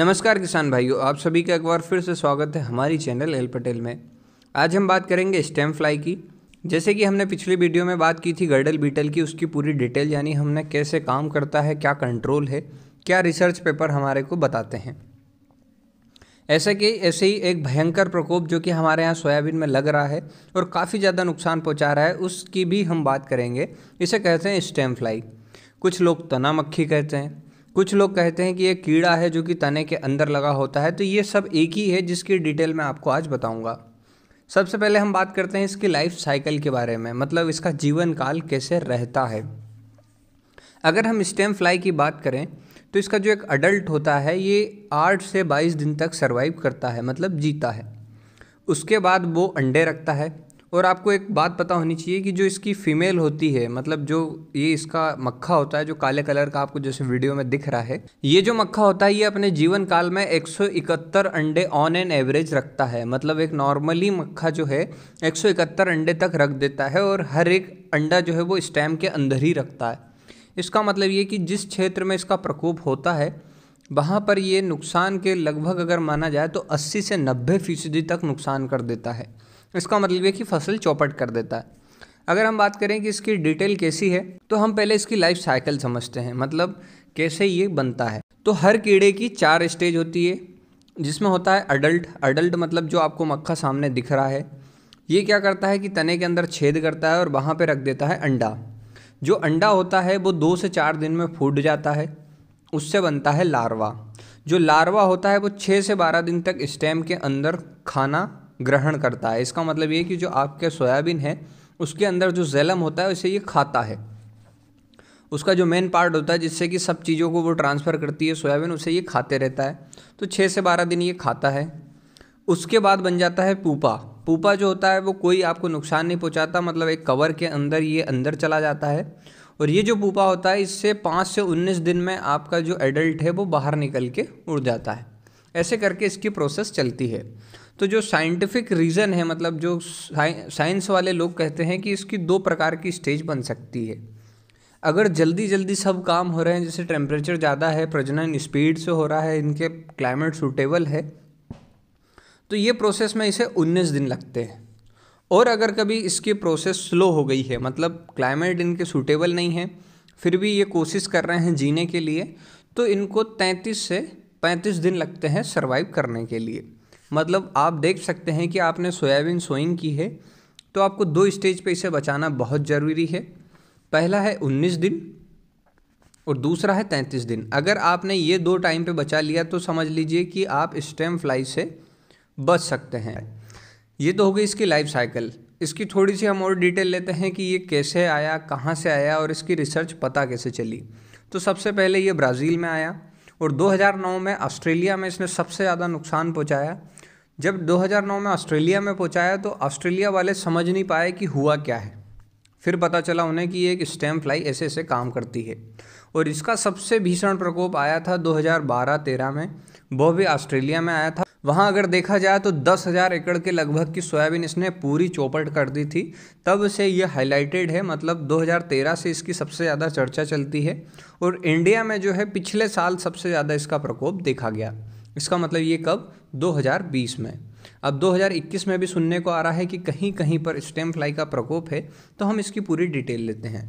नमस्कार किसान भाइयों आप सभी का एक बार फिर से स्वागत है हमारी चैनल एल पटेल में आज हम बात करेंगे स्टेम फ्लाई की जैसे कि हमने पिछली वीडियो में बात की थी गर्डल बीटल की उसकी पूरी डिटेल यानी हमने कैसे काम करता है क्या कंट्रोल है क्या रिसर्च पेपर हमारे को बताते हैं ऐसा कि ऐसे ही एक भयंकर प्रकोप जो कि हमारे यहाँ सोयाबीन में लग रहा है और काफ़ी ज़्यादा नुकसान पहुँचा रहा है उसकी भी हम बात करेंगे इसे कहते हैं स्टेम फ्लाई कुछ लोग तना मक्खी कहते हैं कुछ लोग कहते हैं कि ये कीड़ा है जो कि तने के अंदर लगा होता है तो ये सब एक ही है जिसकी डिटेल मैं आपको आज बताऊंगा सबसे पहले हम बात करते हैं इसकी लाइफ साइकिल के बारे में मतलब इसका जीवन काल कैसे रहता है अगर हम स्टेम फ्लाई की बात करें तो इसका जो एक अडल्ट होता है ये आठ से बाईस दिन तक सर्वाइव करता है मतलब जीता है उसके बाद वो अंडे रखता है और आपको एक बात पता होनी चाहिए कि जो इसकी फीमेल होती है मतलब जो ये इसका मक्खा होता है जो काले कलर का आपको जैसे वीडियो में दिख रहा है ये जो मक्खा होता है ये अपने जीवन काल में एक अंडे ऑन एन एवरेज रखता है मतलब एक नॉर्मली मक्खा जो है एक अंडे तक रख देता है और हर एक अंडा जो है वो स्टैम के अंदर ही रखता है इसका मतलब ये कि जिस क्षेत्र में इसका प्रकोप होता है वहाँ पर ये नुकसान के लगभग अगर माना जाए तो 80 से 90 फीसदी तक नुकसान कर देता है तो इसका मतलब है कि फसल चौपट कर देता है अगर हम बात करें कि इसकी डिटेल कैसी है तो हम पहले इसकी लाइफ साइकिल समझते हैं मतलब कैसे ये बनता है तो हर कीड़े की चार स्टेज होती है जिसमें होता है अडल्ट अडल्ट मतलब जो आपको मक्खा सामने दिख रहा है ये क्या करता है कि तने के अंदर छेद करता है और वहाँ पे रख देता है अंडा जो अंडा होता है वो दो से चार दिन में फूट जाता है उससे बनता है लार्वा जो लार्वा होता है वो छः से बारह दिन तक स्टेम के अंदर खाना ग्रहण करता है इसका मतलब ये कि जो आपके सोयाबीन है उसके अंदर जो जैलम होता है उसे ये खाता है उसका जो मेन पार्ट होता है जिससे कि सब चीज़ों को वो ट्रांसफ़र करती है सोयाबीन उसे ये खाते रहता है तो छः से बारह दिन ये खाता है उसके बाद बन जाता है पूपा पूपा जो होता है वो कोई आपको नुकसान नहीं पहुंचाता मतलब एक कवर के अंदर ये अंदर चला जाता है और ये जो पूपा होता है इससे पाँच से उन्नीस दिन में आपका जो एडल्ट है वो बाहर निकल के उड़ जाता है ऐसे करके इसकी प्रोसेस चलती है तो जो साइंटिफिक रीज़न है मतलब जो साइंस वाले लोग कहते हैं कि इसकी दो प्रकार की स्टेज बन सकती है अगर जल्दी जल्दी सब काम हो रहे हैं जैसे टेम्परेचर ज़्यादा है प्रजनन स्पीड से हो रहा है इनके क्लाइमेट सूटेबल है तो ये प्रोसेस में इसे 19 दिन लगते हैं और अगर कभी इसकी प्रोसेस स्लो हो गई है मतलब क्लाइमेट इनके सूटेबल नहीं है फिर भी ये कोशिश कर रहे हैं जीने के लिए तो इनको 33 से 35 दिन लगते हैं सर्वाइव करने के लिए मतलब आप देख सकते हैं कि आपने सोयाबीन सोइंग की है तो आपको दो स्टेज पे इसे बचाना बहुत ज़रूरी है पहला है उन्नीस दिन और दूसरा है तैंतीस दिन अगर आपने ये दो टाइम पे बचा लिया तो समझ लीजिए कि आप स्टेम फ्लाई से बच सकते हैं ये तो हो गई इसकी लाइफ साइकिल इसकी थोड़ी सी हम और डिटेल लेते हैं कि ये कैसे आया कहाँ से आया और इसकी रिसर्च पता कैसे चली तो सबसे पहले ये ब्राज़ील में आया और 2009 में ऑस्ट्रेलिया में इसने सबसे ज़्यादा नुकसान पहुँचाया जब 2009 में ऑस्ट्रेलिया में पहुंचाया तो ऑस्ट्रेलिया वाले समझ नहीं पाए कि हुआ क्या है फिर पता चला उन्हें कि एक स्टैम्प फ्लाई ऐसे ऐसे काम करती है और इसका सबसे भीषण प्रकोप आया था 2012-13 में वह भी ऑस्ट्रेलिया में आया था वहाँ अगर देखा जाए तो दस हज़ार एकड़ के लगभग की सोयाबीन इसने पूरी चौपट कर दी थी तब से ये हाईलाइटेड है मतलब 2013 से इसकी सबसे ज़्यादा चर्चा चलती है और इंडिया में जो है पिछले साल सबसे ज़्यादा इसका प्रकोप देखा गया इसका मतलब ये कब 2020 में अब 2021 में भी सुनने को आ रहा है कि कहीं कहीं पर स्टेम फ्लाई का प्रकोप है तो हम इसकी पूरी डिटेल लेते हैं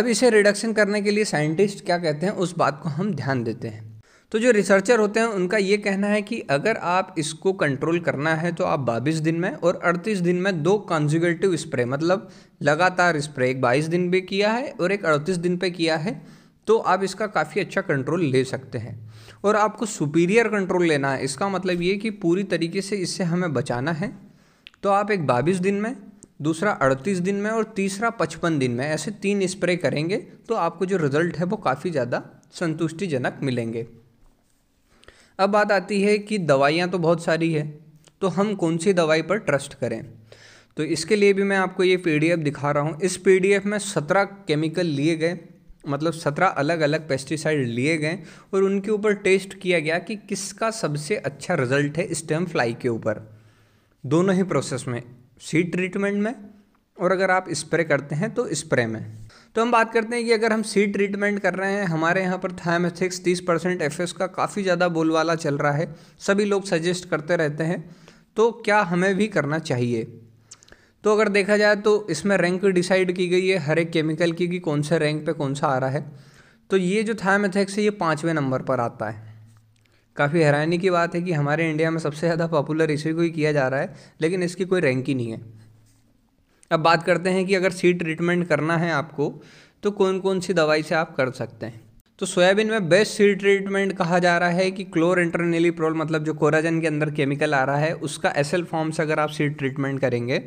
अब इसे रिडक्शन करने के लिए साइंटिस्ट क्या कहते हैं उस बात को हम ध्यान देते हैं तो जो रिसर्चर होते हैं उनका ये कहना है कि अगर आप इसको कंट्रोल करना है तो आप 22 दिन में और 38 दिन में दो कॉन्जिगेटिव स्प्रे मतलब लगातार स्प्रे एक 22 दिन पे किया है और एक 38 दिन पे किया है तो आप इसका काफ़ी अच्छा कंट्रोल ले सकते हैं और आपको सुपीरियर कंट्रोल लेना है इसका मतलब ये कि पूरी तरीके से इससे हमें बचाना है तो आप एक बाईस दिन में दूसरा अड़तीस दिन में और तीसरा पचपन दिन में ऐसे तीन स्प्रे करेंगे तो आपको जो रिज़ल्ट है वो काफ़ी ज़्यादा संतुष्टिजनक मिलेंगे अब बात आती है कि दवाइयाँ तो बहुत सारी है तो हम कौन सी दवाई पर ट्रस्ट करें तो इसके लिए भी मैं आपको ये पीडीएफ दिखा रहा हूँ इस पीडीएफ में सत्रह केमिकल लिए गए मतलब सत्रह अलग अलग पेस्टिसाइड लिए गए और उनके ऊपर टेस्ट किया गया कि किसका सबसे अच्छा रिजल्ट है स्टेम फ्लाई के ऊपर दोनों ही प्रोसेस में सीड ट्रीटमेंट में और अगर आप स्प्रे करते हैं तो स्प्रे में तो हम बात करते हैं कि अगर हम सीड ट्रीटमेंट कर रहे हैं हमारे यहाँ पर थायमेथिक्स तीस परसेंट एफ का काफ़ी ज़्यादा बोलवाला चल रहा है सभी लोग सजेस्ट करते रहते हैं तो क्या हमें भी करना चाहिए तो अगर देखा जाए तो इसमें रैंक डिसाइड की गई है हर एक केमिकल की कि कौन से रैंक पे कौन सा आ रहा है तो ये जो थायमेथेक्स है ये पाँचवें नंबर पर आता है काफ़ी हैरानी की बात है कि हमारे इंडिया में सबसे ज़्यादा पॉपुलर इसी को ही किया जा रहा है लेकिन इसकी कोई रैंक ही नहीं है अब बात करते हैं कि अगर सी ट्रीटमेंट करना है आपको तो कौन कौन सी दवाई से आप कर सकते हैं तो सोयाबीन में बेस्ट सी ट्रीटमेंट कहा जा रहा है कि क्लोर इंटरनेली प्रोल मतलब जो कोराजन के अंदर केमिकल आ रहा है उसका एसल फॉर्म से अगर आप सी ट्रीटमेंट करेंगे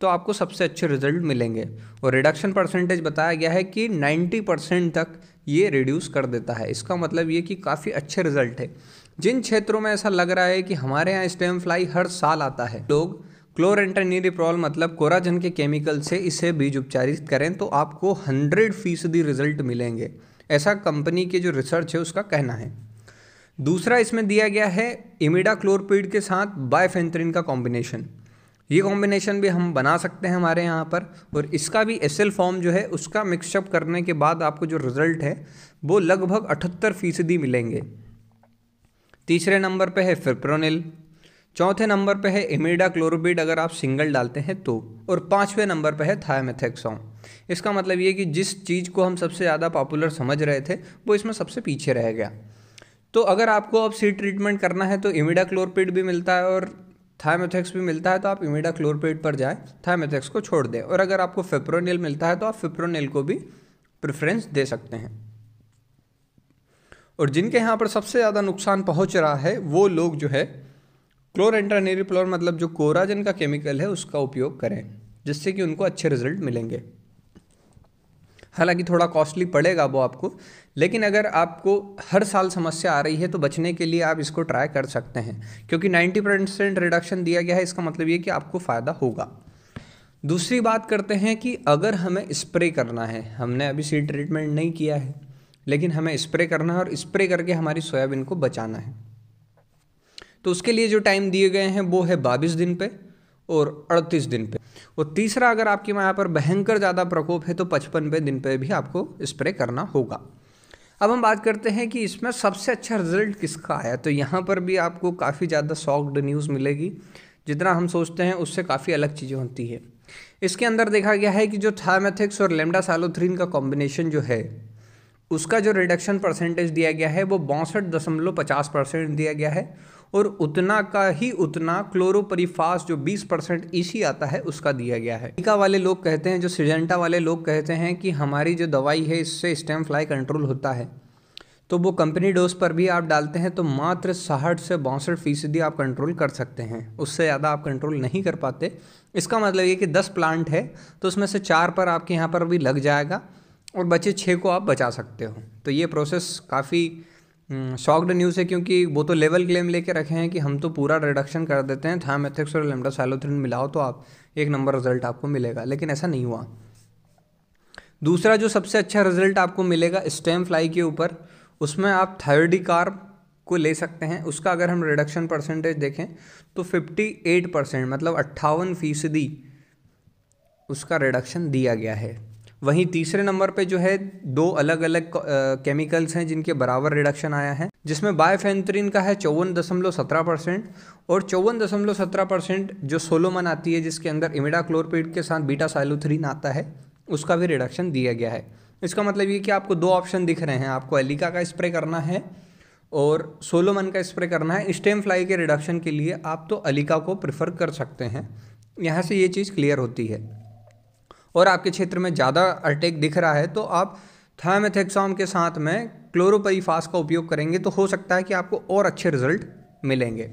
तो आपको सबसे अच्छे रिजल्ट मिलेंगे और रिडक्शन परसेंटेज बताया गया है कि 90 परसेंट तक ये रिड्यूस कर देता है इसका मतलब ये कि काफ़ी अच्छे रिजल्ट है जिन क्षेत्रों में ऐसा लग रहा है कि हमारे यहाँ स्टेम फ्लाई हर साल आता है लोग क्लोरेंटानिरिप्रॉल मतलब कोराजन के केमिकल से इसे बीज उपचारित करें तो आपको हंड्रेड फीसदी रिजल्ट मिलेंगे ऐसा कंपनी के जो रिसर्च है उसका कहना है दूसरा इसमें दिया गया है इमिडा क्लोरपीड के साथ बायफेंथ्रिन का कॉम्बिनेशन ये कॉम्बिनेशन भी हम बना सकते हैं हमारे यहाँ पर और इसका भी एसल फॉर्म जो है उसका मिक्सअप करने के बाद आपको जो रिज़ल्ट है वो लगभग अठहत्तर फीसदी मिलेंगे तीसरे नंबर पे है फिप्रोनिल चौथे नंबर पे है इमेडा क्लोरोबिड अगर आप सिंगल डालते हैं तो और पाँचवें नंबर पे है थायमेथेक्सॉन इसका मतलब ये कि जिस चीज़ को हम सबसे ज़्यादा पॉपुलर समझ रहे थे वो इसमें सबसे पीछे रह गया तो अगर आपको अब सी ट्रीटमेंट करना है तो इमिडा क्लोरपिड भी मिलता है और थायमेथेक्स भी मिलता है तो आप इमिडा क्लोरपेट पर जाएँ थायमेथेक्स को छोड़ दें और अगर आपको फिप्रोनिल मिलता है तो आप फिप्रोनिल को भी प्रेफरेंस दे सकते हैं और जिनके यहाँ पर सबसे ज़्यादा नुकसान पहुँच रहा है वो लोग जो है क्लोर एंट्रानेरिप्लोर मतलब जो कोराजन का केमिकल है उसका उपयोग करें जिससे कि उनको अच्छे रिजल्ट मिलेंगे हालांकि थोड़ा कॉस्टली पड़ेगा वो आपको लेकिन अगर आपको हर साल समस्या आ रही है तो बचने के लिए आप इसको ट्राई कर सकते हैं क्योंकि 90 परसेंट रिडक्शन दिया गया है इसका मतलब ये कि आपको फ़ायदा होगा दूसरी बात करते हैं कि अगर हमें स्प्रे करना है हमने अभी सीड ट्रीटमेंट नहीं किया है लेकिन हमें स्प्रे करना है और स्प्रे करके हमारी सोयाबीन को बचाना है तो उसके लिए जो टाइम दिए गए हैं वो है बाईस दिन पे और 38 दिन पे और तीसरा अगर आपकी यहाँ पर भयंकर ज़्यादा प्रकोप है तो पचपन पे दिन पे भी आपको स्प्रे करना होगा अब हम बात करते हैं कि इसमें सबसे अच्छा रिजल्ट किसका आया तो यहाँ पर भी आपको काफ़ी ज़्यादा सॉफ्ट न्यूज़ मिलेगी जितना हम सोचते हैं उससे काफ़ी अलग चीज़ें होती है इसके अंदर देखा गया है कि जो थायमेथिक्स और लेमडा सालोथ्रीन का कॉम्बिनेशन जो है उसका जो रिडक्शन परसेंटेज दिया गया है वो बौसठ दशमलव पचास परसेंट दिया गया है और उतना का ही उतना क्लोरोपरीफास जो 20 परसेंट ईसी आता है उसका दिया गया है टीका वाले लोग कहते हैं जो सिजेंटा वाले लोग कहते हैं कि हमारी जो दवाई है इससे स्टेम फ्लाई कंट्रोल होता है तो वो कंपनी डोज पर भी आप डालते हैं तो मात्र साहठ से बासठ फीसदी आप कंट्रोल कर सकते हैं उससे ज़्यादा आप कंट्रोल नहीं कर पाते इसका मतलब ये कि दस प्लांट है तो उसमें से चार पर आपके यहाँ पर भी लग जाएगा और बचे छः को आप बचा सकते हो तो ये प्रोसेस काफ़ी शॉक्ड हम्म, न्यूज़ है क्योंकि वो तो लेवल क्लेम लेके रखे हैं कि हम तो पूरा रिडक्शन कर देते हैं मेथिक्स और लेमडा सैलोथ्रिन मिलाओ तो आप एक नंबर रिजल्ट आपको मिलेगा लेकिन ऐसा नहीं हुआ दूसरा जो सबसे अच्छा रिजल्ट आपको मिलेगा स्टेम फ्लाई के ऊपर उसमें आप थर्डी कार को ले सकते हैं उसका अगर हम रिडक्शन परसेंटेज देखें तो 58 परसेंट मतलब अट्ठावन फीसदी उसका रिडक्शन दिया गया है वहीं तीसरे नंबर पे जो है दो अलग अलग केमिकल्स हैं जिनके बराबर रिडक्शन आया है जिसमें बायोफेंथ्रीन का है चौवन दशमलव सत्रह परसेंट और चौवन दशमलव सत्रह परसेंट जो सोलोमन आती है जिसके अंदर इमिडा क्लोरपीड के साथ बीटा साइलोथ्रीन आता है उसका भी रिडक्शन दिया गया है इसका मतलब ये कि आपको दो ऑप्शन दिख रहे हैं आपको एलिका का स्प्रे करना है और सोलोमन का स्प्रे करना है स्टेम फ्लाई के रिडक्शन के लिए आप तो अलिका को प्रेफर कर सकते हैं यहाँ से ये चीज़ क्लियर होती है और आपके क्षेत्र में ज़्यादा अटैक दिख रहा है तो आप थायमेथेक्सॉम के साथ में क्लोरोपरीफास का उपयोग करेंगे तो हो सकता है कि आपको और अच्छे रिजल्ट मिलेंगे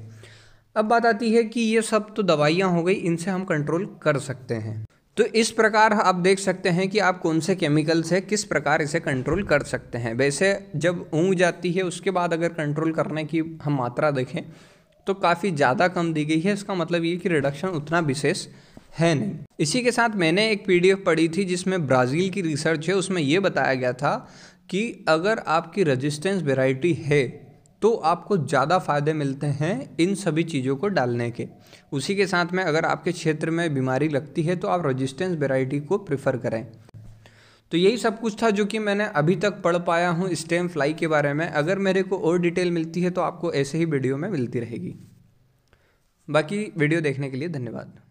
अब बात आती है कि ये सब तो दवाइयाँ हो गई इनसे हम कंट्रोल कर सकते हैं तो इस प्रकार आप देख सकते हैं कि आप कौन से केमिकल से किस प्रकार इसे कंट्रोल कर सकते हैं वैसे जब ऊँग जाती है उसके बाद अगर कंट्रोल करने की हम मात्रा देखें तो काफ़ी ज़्यादा कम दी गई है इसका मतलब ये कि रिडक्शन उतना विशेष है नहीं इसी के साथ मैंने एक पीडीएफ पढ़ी थी जिसमें ब्राज़ील की रिसर्च है उसमें यह बताया गया था कि अगर आपकी रजिस्टेंस वेराइटी है तो आपको ज़्यादा फायदे मिलते हैं इन सभी चीज़ों को डालने के उसी के साथ में अगर आपके क्षेत्र में बीमारी लगती है तो आप रजिस्टेंस वेराइटी को प्रेफर करें तो यही सब कुछ था जो कि मैंने अभी तक पढ़ पाया हूँ स्टेम फ्लाई के बारे में अगर मेरे को और डिटेल मिलती है तो आपको ऐसे ही वीडियो में मिलती रहेगी बाकी वीडियो देखने के लिए धन्यवाद